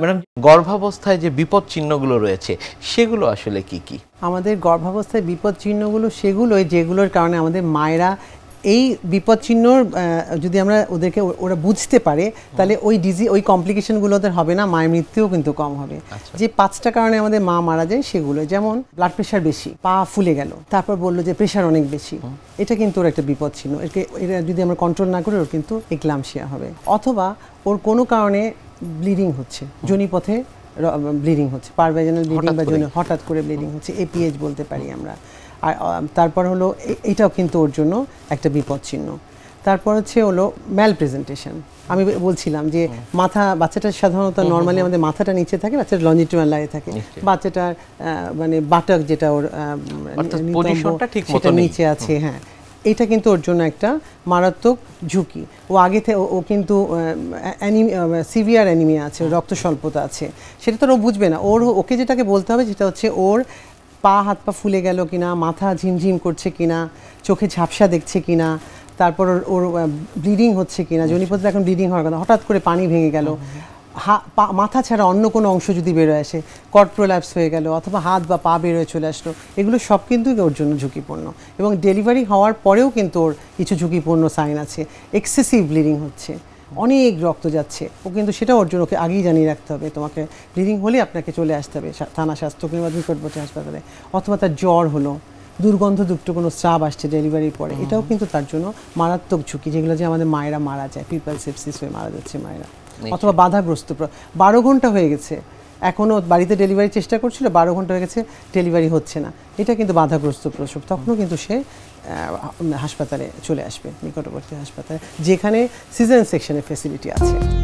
Madam গর্ভাবস্থায় যে বিপদ চিহ্নগুলো রয়েছে সেগুলো আসলে কি কি আমাদের গর্ভাবস্থায় বিপদ চিহ্নগুলো সেগুলোই যেগুলোর কারণে আমাদের মায়েরা এই বিপদ চিহ্নর যদি আমরা ওদেরকে ওরা বুঝতে পারে তাহলে ওই ডিজি ওই কমপ্লিকেশনগুলো ওদের হবে না মায়ের মৃত্যুও কিন্তু কম হবে আচ্ছা। যে পাঁচটা কারণে আমাদের মা মারা যায় সেগুলো যেমন ব্লাড প্রেশার বেশি পা ফুলে গেল তারপর বললো যে প্রেশার অনেক বেশি এটা কিন্তু ওর একটা বিপদ চিহ্ন এটাকে এটা যদি আমরা কন্ট্রোল না করি ওর কিন্তু এক্লামশিয়া হবে অথবা ওর কোনো কারণে ব্লিডিং হচ্ছে পথে ব্লিডিং হচ্ছে পারভেজনাল ব্লিডিং বা জনি হঠাৎ করে ব্লিডিং হচ্ছে এপিএইচ বলতে পারি আমরা আর তারপর হলো এটাও কিন্তু ওর জন্য একটা বিপদ চিহ্ন তারপর হচ্ছে হলো ম্যাল প্রেজেন্টেশন আমি বলছিলাম যে মাথা বাচ্চাটা সাধারণত নর্মালি আমাদের মাথাটা নিচে থাকে বাচ্চাটা লঞ্জিটিউনাল লাগে থাকে বাচ্চাটার মানে বাটক যেটা ওর সেটা নিচে আছে হ্যাঁ এটা কিন্তু ওর জন্য একটা মারাত্মক ঝুঁকি ও আগে থেকে ও কিন্তু সিভিয়ার অ্যানিমিয়া আছে রক্ত স্বল্পতা আছে সেটা তো ও বুঝবে না ওর ওকে যেটাকে বলতে হবে যেটা হচ্ছে ওর পা হাত পা ফুলে গেল কিনা মাথা ঝিমঝিম করছে কিনা চোখে ঝাপসা দেখছে কিনা তারপর ওর ব্লিডিং হচ্ছে কিনা আচ্ছা। জনিপথে এখন ব্লিডিং হওয়ার কথা হঠাৎ করে পানি ভেঙে গেল মাথা ছাড়া অন্য কোনো অংশ যদি বেরোয় আসে কট প্রোল্যাপস হয়ে গেল অথবা হাত বা পা বেরোয় চলে আসলো এগুলো সব কিন্তু ওর জন্য ঝুঁকিপূর্ণ এবং ডেলিভারি হওয়ার পরেও কিন্তু ওর কিছু ঝুঁকিপূর্ণ সাইন আছে এক্সেসিভ ব্লিডিং হচ্ছে অনেক রক্ত যাচ্ছে ও কিন্তু সেটা ওর জন্য ওকে আগেই জানিয়ে রাখতে হবে তোমাকে ব্লিডিং হলে আপনাকে চলে আসতে হবে থানা স্বাস্থ্য কিংবা নিকটবর্তী হাসপাতালে অথবা তার জ্বর হলো দুর্গন্ধযুক্ত কোনো স্রাব আসছে ডেলিভারির পরে এটাও কিন্তু তার জন্য মারাত্মক ঝুঁকি যেগুলো যে আমাদের মায়েরা মারা যায় পিপাল সেপসিস হয়ে মারা যাচ্ছে মায়েরা অথবা বাধাগ্রস্ত বারো ঘন্টা হয়ে গেছে এখনও বাড়িতে ডেলিভারি চেষ্টা করছিল বারো ঘন্টা হয়ে গেছে ডেলিভারি হচ্ছে না এটা কিন্তু বাধাগ্রস্ত প্রসব তখনও কিন্তু সে হাসপাতালে চলে আসবে নিকটবর্তী হাসপাতালে যেখানে সিজন সেকশনের ফেসিলিটি আছে